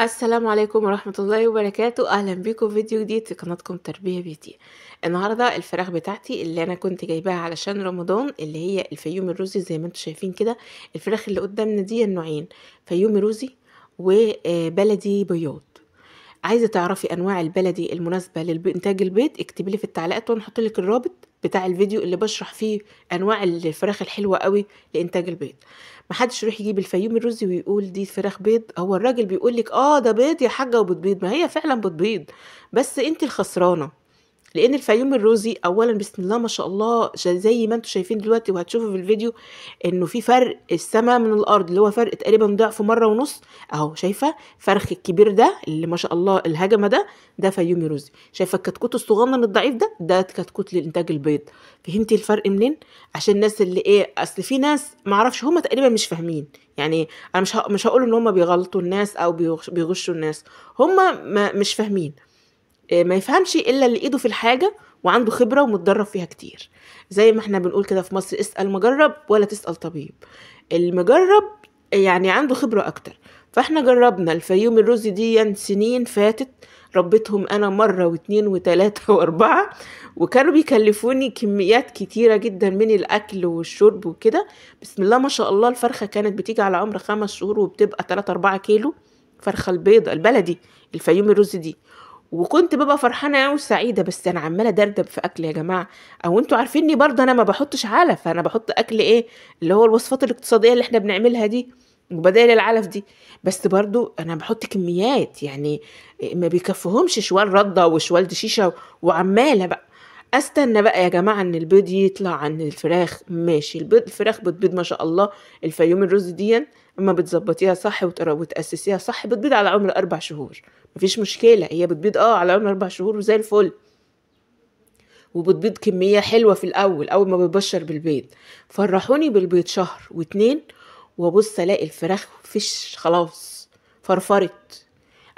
السلام عليكم ورحمة الله وبركاته أهلا بيكم في فيديو جديد في قناتكم تربية بيتي النهاردة الفراخ بتاعتي اللي أنا كنت جايباها علشان رمضان اللي هي الفيوم الروزي زي ما انتم شايفين كده الفراخ اللي قدامنا دي النوعين فيوم روزي وبلدي بيوت عايزه تعرفي انواع البلدي المناسبه لانتاج البيض اكتبي لي في التعليقات وانا هحط لك الرابط بتاع الفيديو اللي بشرح فيه انواع الفراخ الحلوه قوي لانتاج البيض محدش يروح يجيب الفيوم الرزي ويقول دي فراخ بيض هو الراجل بيقول لك اه ده بيض يا حاجه وبتبيض ما هي فعلا بتبيض بس انت الخسرانه لان الفيوم الروزي اولا بسم الله ما شاء الله زي ما انتم شايفين دلوقتي وهتشوفوا في الفيديو انه في فرق السماء من الارض اللي هو فرق تقريبا ضعف مره ونص اهو شايفه فرخ الكبير ده اللي ما شاء الله الهجمه ده ده فيوم روزي شايفه الكتكوت الصغنن الضعيف ده ده كتكوت للانتاج البيض فهمتي الفرق منين عشان الناس اللي ايه اصل في ناس معرفش هما تقريبا مش فاهمين يعني انا مش مش هقول ان هما بيغلطوا الناس او بيغشوا الناس هما مش فاهمين آه، ما يفهمش الا اللي ايده في الحاجه وعنده خبره ومتدرب فيها كتير زي ما احنا بنقول كده في مصر اسال مجرب ولا تسال طبيب المجرب يعني عنده خبره اكتر فاحنا جربنا الفيوم الرزي دي سنين فاتت ربيتهم انا مره واتنين وتلاته واربعه وكانوا بيكلفوني كميات كتيره جدا من الاكل والشرب وكده بسم الله ما شاء الله الفرخه كانت بتيجي على عمر خمس شهور وبتبقى تلاتة اربعة كيلو فرخه البيض البلدي الفيوم الرز دي وكنت ببقى فرحانه قوي وسعيده بس انا عماله دردب في اكل يا جماعه او انتوا عارفيني برضه انا ما بحطش علف انا بحط اكل ايه اللي هو الوصفات الاقتصاديه اللي احنا بنعملها دي وبدائل العلف دي بس برضو انا بحط كميات يعني ما بيكفهمش شوال رده وشوال دشيشه وعماله بقى استنى بقى يا جماعه ان البيض يطلع عن الفراخ ماشي البيض الفراخ بتبيض ما شاء الله الفيوم الرز دي اما بتظبطيها صح وتاسسيها صح بتبيض على عمر اربع شهور مفيش مشكله هي بتبيض اه على عمر اربع شهور وزي الفل وبتبيض كميه حلوه في الاول اول ما ببشر بالبيض فرحوني بالبيض شهر واتنين وابص الاقي الفراخ فيش خلاص فرفرت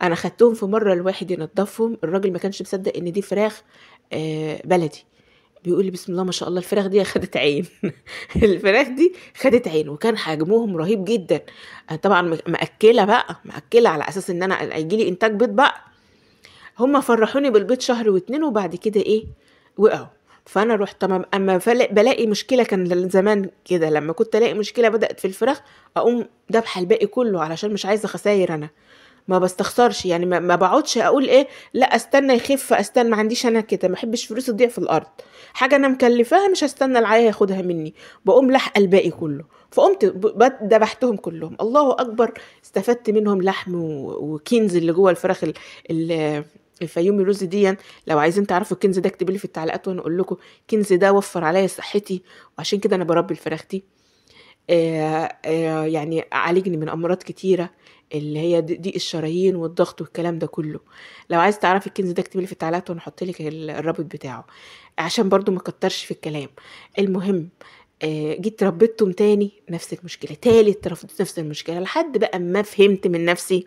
انا خدتهم في مره الواحد ينضفهم الراجل ما كانش مصدق ان دي فراخ آه، بلدي بيقول لي بسم الله ما شاء الله الفراخ دي خدت عين الفراخ دي خدت عين وكان حجمهم رهيب جدا طبعا مأكله بقى مأكله على اساس ان انا هيجي لي انتاج بيض بقى هما فرحوني بالبيض شهر واتنين وبعد كده ايه وقعوا فانا رحت اما بلاقي مشكله كان زمان كده لما كنت الاقي مشكله بدات في الفراخ اقوم دبح الباقي كله علشان مش عايزه خساير انا ما بستخسرش يعني ما, بقعدش اقول ايه لا استنى يخف استنى ما عنديش انا كده ما احبش فلوس تضيع في الارض حاجه انا مكلفاها مش هستنى العيا ياخدها مني بقوم لحق الباقي كله فقمت ذبحتهم كلهم الله اكبر استفدت منهم لحم وكنز اللي جوه الفراخ الفيومي رز دي لو عايزين تعرفوا الكنز ده اكتبوا لي في التعليقات وانا اقول لكم الكنز ده وفر عليا صحتي وعشان كده انا بربي الفراخ دي آه، آه، يعني عالجني من أمراض كتيرة، اللي هي ضيق الشرايين والضغط والكلام ده كلّه. لو عايزة تعرفي الكنز ده اكتبي لي في التعليقات ونحط لِك الرابط بتاعه، عشان برضه ما اكتّرش في الكلام. المهم آه، جيت ربّيتهم تاني نفس المشكلة، تالت رفضت نفس المشكلة، لحد بقى ما فهمت من نفسي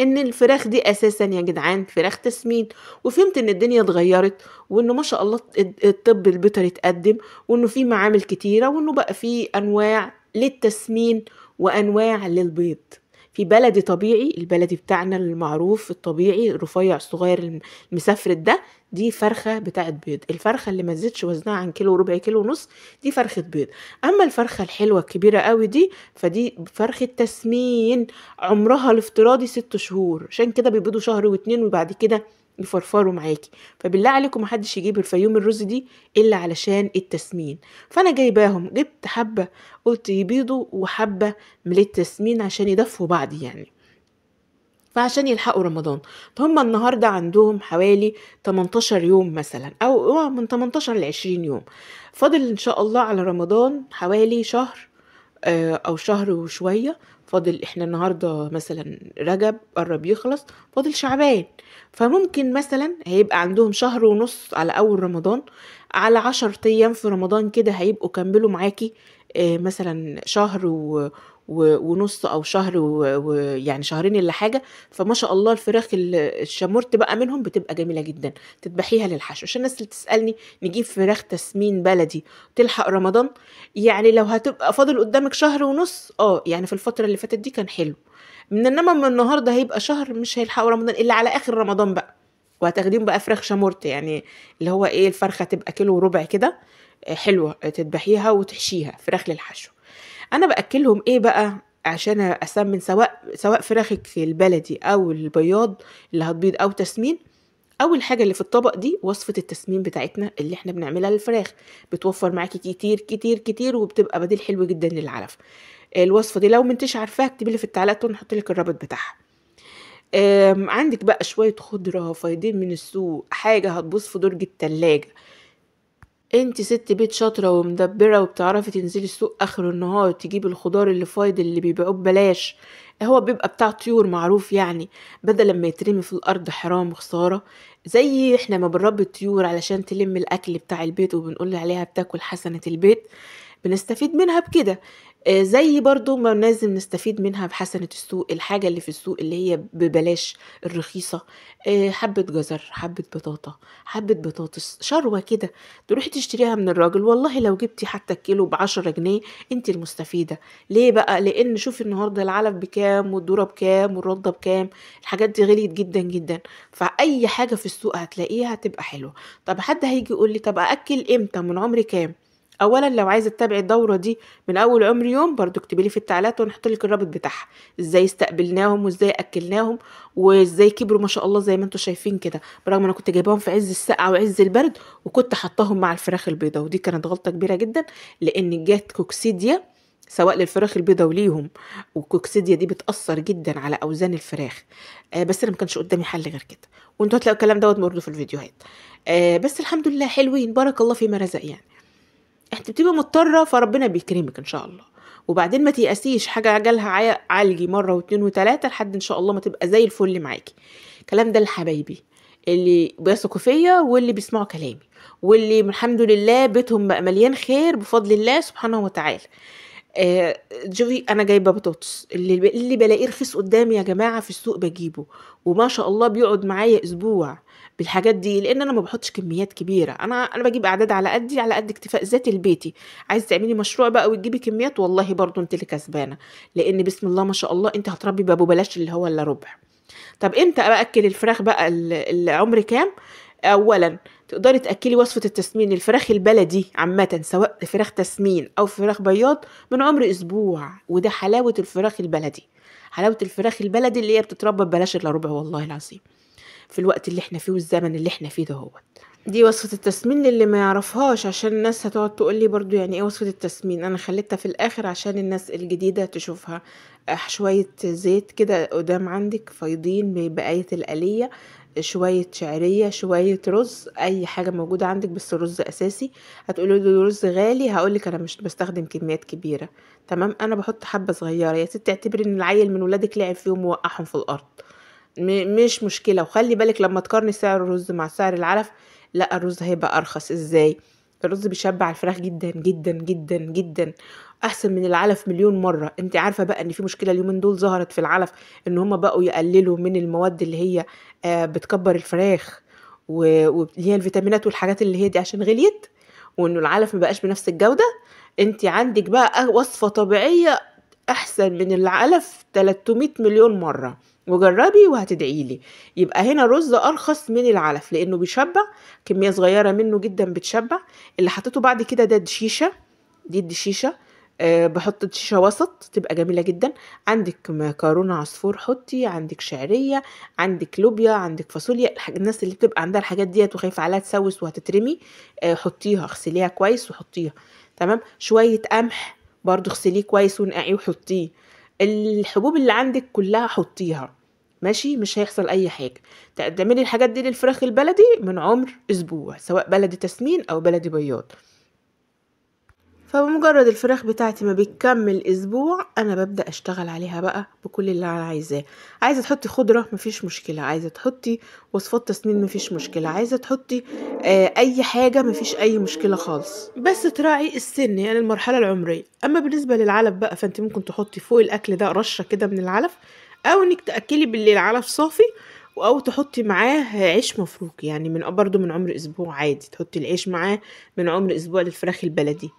إن الفراخ دي أساسًا يا جدعان فراخ تسمين، وفهمت إن الدنيا اتغيّرت، وإنه ما شاء الله الطب البيطري اتقدّم، وإنه في معامل كتيرة، وإنه بقى في أنواع للتسمين وأنواع للبيض في بلدي طبيعي البلدي بتاعنا المعروف الطبيعي الرفيع الصغير المسفرد ده دي فرخة بتاعت بيض الفرخة اللي ما زدش وزنها عن كيلو وربع كيلو ونص دي فرخة بيض أما الفرخة الحلوة الكبيرة قوي دي فدي فرخة تسمين عمرها الافتراضي ست شهور عشان كده بيبيضوا شهر واتنين وبعد كده يفرفروا معاكي فبالله عليكم محدش يجيب الفيوم الرز دي الا علشان التسمين فانا جايباهم جبت حبه قلت يبيضوا وحبه من التسمين عشان يدفوا بعض يعني فعشان يلحقوا رمضان فهم النهاردة عندهم حوالي 18 يوم مثلا أو من 18 ل 20 يوم فاضل إن شاء الله على رمضان حوالي شهر آه، أو شهر وشوية فاضل احنا النهاردة مثلا رجب قرب يخلص فاضل شعبان فممكن مثلا هيبقى عندهم شهر ونص على اول رمضان على عشر ايام في رمضان كده هيبقوا كملوا معاكي آه، مثلا شهر ونص او شهر ويعني شهرين الا حاجه فما شاء الله الفراخ الشامورت بقى منهم بتبقى جميله جدا تذبحيها للحشو عشان الناس اللي تسالني نجيب فراخ تسمين بلدي تلحق رمضان يعني لو هتبقى فاضل قدامك شهر ونص اه يعني في الفتره اللي فاتت دي كان حلو من انما من النهارده هيبقى شهر مش هيلحقوا رمضان الا على اخر رمضان بقى وهتاخديهم بقى فراخ شامورت يعني اللي هو ايه الفرخه تبقى كيلو وربع كده آه، حلوه تذبحيها وتحشيها فراخ للحشو انا باكلهم ايه بقى عشان اسمن سواء سواء فراخك البلدي او البياض اللي هتبيض او تسمين اول حاجه اللي في الطبق دي وصفه التسمين بتاعتنا اللي احنا بنعملها للفراخ بتوفر معاكي كتير كتير كتير وبتبقى بديل حلو جدا للعلف الوصفه دي لو منتش عارفاها اكتبي لي في التعليقات ونحط لك الرابط بتاعها عندك بقى شويه خضره فايدين من السوق حاجه هتبوظ في درج التلاجة انت ست بيت شاطرة ومدبرة وبتعرفي تنزلي السوق اخر النهار تجيب الخضار اللي فايد اللي بيبيعوه ببلاش هو بيبقى بتاع طيور معروف يعني بدل ما يترمي في الارض حرام وخسارة زي احنا ما بنربي الطيور علشان تلم الاكل بتاع البيت وبنقول عليها بتاكل حسنة البيت بنستفيد منها بكده آه، زي برضو ما لازم نستفيد منها بحسنة السوق الحاجة اللي في السوق اللي هي ببلاش الرخيصة آه، حبة جزر حبة بطاطا حبة بطاطس شروة كده تروحي تشتريها من الراجل والله لو جبتي حتى الكيلو بعشرة جنيه انت المستفيدة ليه بقى لان شوفي النهاردة العلف بكام والدورة بكام والرده بكام الحاجات دي غليت جدا جدا فأي حاجة في السوق هتلاقيها هتبقى حلوة طب حد هيجي يقول لي طب أكل امتى من عمري كام اولا لو عايزه تتابعي الدوره دي من اول عمر يوم برضو اكتبي لي في التعليقات ونحط لك الرابط بتاعها ازاي استقبلناهم وازاي اكلناهم وازاي كبروا ما شاء الله زي ما انتم شايفين كده برغم انا كنت جايباهم في عز السقعه وعز البرد وكنت حطاهم مع الفراخ البيضاء ودي كانت غلطه كبيره جدا لان جت كوكسيديا سواء للفراخ البيضاء وليهم والكوكسيديا دي بتأثر جدا على أوزان الفراخ آه بس أنا ما كانش قدامي حل غير كده وانتوا هتلاقوا الكلام دوت برضه في الفيديوهات آه بس الحمد لله حلوين بارك الله فيما رزق يعني انت بتبقى مضطره فربنا بيكرمك ان شاء الله وبعدين ما تيأسيش حاجه جالها عالجي مره واتنين وتلاته لحد ان شاء الله ما تبقى زي الفل معاكي الكلام ده لحبايبي اللي بيثقوا فيا واللي بيسمعوا كلامي واللي الحمد لله بيتهم بقى مليان خير بفضل الله سبحانه وتعالى آه جوفي انا جايبه بطاطس اللي اللي بلاقيه رخيص قدامي يا جماعه في السوق بجيبه وما شاء الله بيقعد معايا اسبوع بالحاجات دي لان انا ما بحطش كميات كبيره انا انا بجيب اعداد على قدي على قد اكتفاء ذاتي لبيتي عايز تعملي مشروع بقى وتجيبي كميات والله برضو انت اللي كسبانه لان بسم الله ما شاء الله انت هتربي بابو بلاش اللي هو الا ربع طب امتى باكل الفراخ بقى اللي عمري كام اولا تقدري تاكلي وصفه التسمين الفراخ البلدي عامه سواء فراخ تسمين او فراخ بياض من عمر اسبوع وده حلاوه الفراخ البلدي حلاوه الفراخ البلدي اللي هي بتتربى ببلاش الا ربع والله العظيم في الوقت اللي احنا فيه والزمن اللي احنا فيه ده هو دي وصفة التسمين اللي ما يعرفهاش عشان الناس هتقعد تقول لي برضو يعني ايه وصفة التسمين انا خليتها في الاخر عشان الناس الجديدة تشوفها آه، شوية زيت كده قدام عندك فيضين بقاية القلية شوية شعرية شوية رز أي حاجة موجودة عندك بس الرز أساسي هتقولوا لي رز غالي هقولك أنا مش بستخدم كميات كبيرة تمام أنا بحط حبة صغيرة يا ست اعتبري إن العيل من ولادك لعب فيهم ووقعهم في الأرض مش مشكله وخلي بالك لما تقارني سعر الرز مع سعر العلف لا الرز هيبقى ارخص ازاي الرز بيشبع الفراخ جدا جدا جدا جدا احسن من العلف مليون مره انت عارفه بقى ان في مشكله اليومين دول ظهرت في العلف ان هم بقوا يقللوا من المواد اللي هي آه، بتكبر الفراخ واللي هي الفيتامينات والحاجات اللي هي دي عشان غليت وانه العلف مبقاش بنفس الجوده انت عندك بقى وصفه طبيعيه أحسن من العلف 300 مليون مرة وجربي وهتدعيلي يبقى هنا رز أرخص من العلف لأنه بيشبع كمية صغيرة منه جدا بتشبع اللي حطيته بعد كده ده دشيشة دي الدشيشة أه بحط دشيشة وسط تبقى جميلة جدا عندك مكرونة عصفور حطي عندك شعرية عندك لوبيا عندك فاصوليا الناس اللي بتبقى عندها الحاجات ديت وخايفة عليها تسوس وهتترمي أه حطيها اغسليها كويس وحطيها تمام شوية قمح برضو اغسليه كويس ونقعيه وحطيه الحبوب اللي عندك كلها حطيها ماشي مش هيحصل اي حاجه تقدمي الحاجات دي للفراخ البلدي من عمر اسبوع سواء بلدي تسمين او بلدي بياض فبمجرد الفراخ بتاعتي ما بتكمل اسبوع انا ببدا اشتغل عليها بقى بكل اللي انا عايزاه عايزه تحطي خضره مفيش مشكله عايزه تحطي وصفات تسنين مفيش مشكله عايزه تحطي آه، اي حاجه مفيش اي مشكله خالص بس تراعي السن يعني المرحله العمريه اما بالنسبه للعلف بقى فانت ممكن تحطي فوق الاكل ده رشه كده من العلف او انك تاكلي بالليل علف صافي او تحطي معاه عيش مفروك يعني من برضو من عمر اسبوع عادي تحطي العيش معاه من عمر اسبوع للفراخ البلدي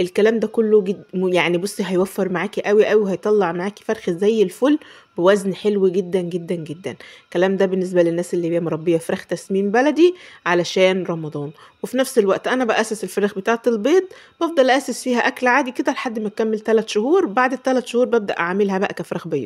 الكلام ده كله جد يعني بصي هيوفر معاكي قوي قوي وهيطلع معاكي فرخ زي الفل بوزن حلو جدا جدا جدا الكلام ده بالنسبه للناس اللي هي مربيه فراخ تسمين بلدي علشان رمضان وفي نفس الوقت انا باسس الفراخ بتاعه البيض بفضل اسس فيها اكل عادي كده لحد ما تكمل 3 شهور بعد ال 3 شهور ببدا اعملها بقى كفراخ بيض